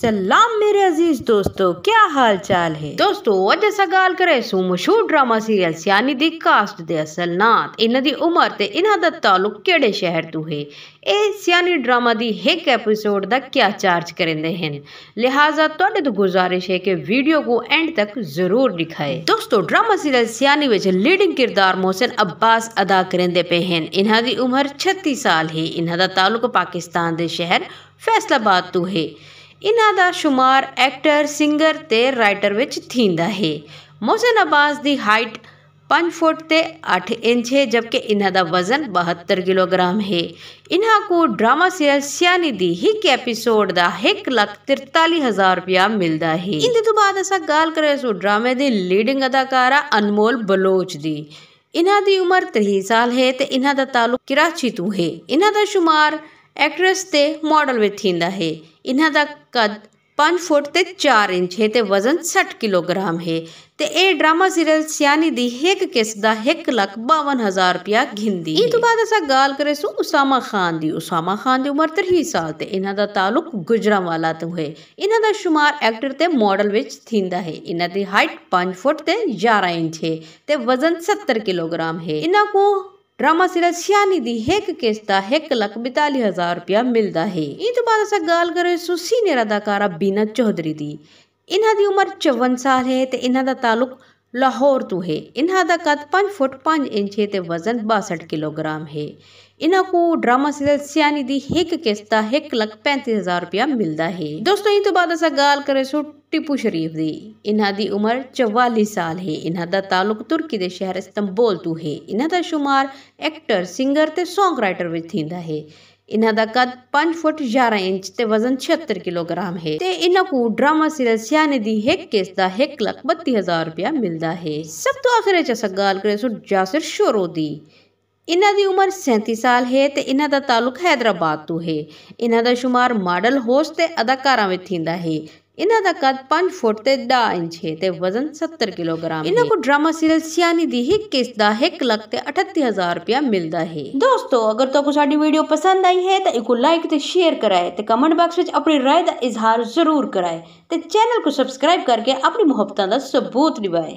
सलाम मेरे अजीज दोस्तों क्या हाल चाल है दोस्तों अज अस गाल करे सू मशहूर ड्रामा सीरियल सियानी दी कास्ट दे असल नात इन्हां दी उम्र ते इन्हां दा ताल्लुक केड़े शहर तू है ए सियानी ड्रामा दी एक एपिसोड दा क्या चार्ज करेंदे हैं लिहाजा तोडे तो गुजारिश है के वीडियो को एंड तक जरूर दिखाए दोस्तों ड्रामा सीरियल सियानी विच लीडिंग किरदार मोहसिन अब्बास अदा ਕਰਦੇ पे हैं ਇਨ੍ਹਾਂ ਦੀ ਉਮਰ 36 साल है ਇਨ੍ਹਾਂ ਦਾ ਤਾਲੁਕ पाकिस्तान दे शहर फैसलाबाद तू है ਇਹਨਾਂ ਦਾ شمار ਐਕਟਰ ਸਿੰਗਰ ਤੇ ਰਾਈਟਰ ਵਿੱਚ ਥੀਂਦਾ ਹੈ ਮੋਹਸਨ ਅਬਾਸ ਦੀ ਹਾਈਟ 5 ਫੁੱਟ ਤੇ 8 ਇੰਚ ਹੈ ਜਦਕਿ ਇਹਨਾਂ ਦਾ ਵਜ਼ਨ 72 ਕਿਲੋਗ੍ਰਾਮ ਹੈ ਇਹਨਾਂ ਕੋ ਡਰਾਮਾ ਸੀਰੀਅਲ ਸਿਆਨੀ ਦੀ ਇੱਕ ਐਪੀਸੋਡ ਦਾ 143000 ਰੁਪਿਆ ਮਿਲਦਾ ਹੈ ਇਹਦੇ ਤੋਂ ਬਾਅਦ ਅਸਾਂ ਗੱਲ ਕਰੇ ਸੋ ਡਰਾਮੇ ਦੀ ਲੀਡਿੰਗ ਅਦਾਕਾਰਾ ਅਨਮੋਲ ਬਲੋਚ ਦੀ ਇਹਨਾਂ ਦੀ ਉਮਰ 30 ਸਾਲ ਹੈ ਤੇ ਇਹਨਾਂ ਦਾ ਤਾਲੁਕ ਕਰਾਚੀ ਤੋਂ ਹੈ ਇਹਨਾਂ ਦਾ ਸ਼ੁਮਾਰ ਐਕਟ੍ਰੈਸ ਤੇ ਮਾਡਲ ਵੀ ਥਿੰਦਾ ਹੈ ਇਹਨਾਂ ਦਾ ਕੱਦ 5 ਫੁੱਟ ਤੇ 4 ਇੰਚ ਹੈ ਤੇ ਵਜ਼ਨ 60 ਕਿਲੋਗ੍ਰਾਮ ਹੈ ਤੇ ਇਹ ਡਰਾਮਾ ਸੀਰੀਅਲ ਸਿਆਣੀ ਦੀ ਇੱਕ ਕਿਸ ਦਾ 152000 ਰੁਪਿਆ ਗਿੰਦੀ ਇਹ ਤੋਂ ਬਾਅਦ ਅਸਾਂ ਗੱਲ ਕਰੇ ਸੂ ਉਸਾਮਾ ਖਾਨ ਦੀ ਉਸਾਮਾ ਖਾਨ ਦੀ ਉਮਰ 23 ਸਾਲ ਤੇ ਇਹਨਾਂ ਦਾ ਤਾਲੁਕ ਗੁਜਰਾਵਾਲਾ ਤੋਂ ਹੈ ਇਹਨਾਂ ਦਾ شمار ਐਕਟਰ ਤੇ ਮਾਡਲ ਵਿੱਚ ਥਿੰਦਾ ਹੈ ਇਹਨਾਂ ਦੀ ਹਾਈਟ 5 ਫੁੱਟ ਤੇ 11 ਇੰਚ ਹੈ ਤੇ ਵਜ਼ਨ 70 ਕਿਲੋਗ੍ਰਾਮ ਹੈ ਇਹਨਾਂ ਕੋ ड्रामा सीरियल सियानी दी हेक केसदा एक लख बताली हजार रुपया मिलता है इन तो बाद अस गल करो सो सीनियर अदाकारा बीना चौधरी दी इन्हों की उम्र चौवन साल है तो इन्हों का ताल्लुक लाहौर तो है इन्हा का कद पाँच फुट पाँच इंच है तो वजन बासठ किलोग्राम है इन्हों को ड्रामा सीरियल सियानी की एक किस्त एक लख पैंतीस हज़ार रुपया मिलता है दोस्तों इन तो बाद अस गाल करे सो टिपू शरीफ की इन्हों की उम्र चौवाली साल है इन्हों का ताल्लुक तुर्की के शहर इस्तंबोल तू है इन्हों का शुमार एक्टर सिंगर सोंग राइटर में थींदा है इन्हें दकद पंज फुट ग्यारह इंच ते वजन छिहत्तर किलोग्राम है ते इनको ड्रामा सीरियल सियाने दी हिक केस दा हिक लख बत्ती हजार रुपया मिलता है सब तो आखिर च करे सो जासिर शोरो दी इन्हों की उम्र सैंती साल है ते इन्हां दा ताल्लुक हैदराबाद तो है इन्हों का शुमार मॉडल होस्ट ते अदाकारा में थींदा है ਇਹਨਾਂ ਦਾ ਕੱਦ 5 ਫੁੱਟ ਤੇ 10 ਇੰਚ ਹੈ ਤੇ ਵਜ਼ਨ 70 ਕਿਲੋਗ੍ਰਾਮ ਹੈ ਇਹਨਾਂ ਨੂੰ ਡਰਾਮਾ ਸੀਰੀਅਲ ਸਿਆਣੀ ਦੀ ਹੀ ਕਿਸ ਦਾ 1 ਲੱਖ ਤੇ 38000 ਰੁਪਿਆ ਮਿਲਦਾ ਹੈ ਦੋਸਤੋ ਅਗਰ ਤੁਹਾਨੂੰ ਸਾਡੀ ਵੀਡੀਓ ਪਸੰਦ ਆਈ ਹੈ ਤਾਂ ਇੱਕ ਲਾਈਕ ਤੇ ਸ਼ੇਅਰ ਕਰਾਏ ਤੇ ਕਮੈਂਟ ਬਾਕਸ ਵਿੱਚ ਆਪਣੀ رائے ਦਾ ਇਜ਼ਹਾਰ ਜ਼ਰੂਰ ਕਰਾਏ ਤੇ ਚੈਨਲ ਨੂੰ ਸਬਸਕ੍ਰਾਈਬ ਕਰਕੇ ਆਪਣੀ ਮੁਹੱਬਤਾਂ ਦਾ ਸਬੂਤ ਨਿਭਾਏ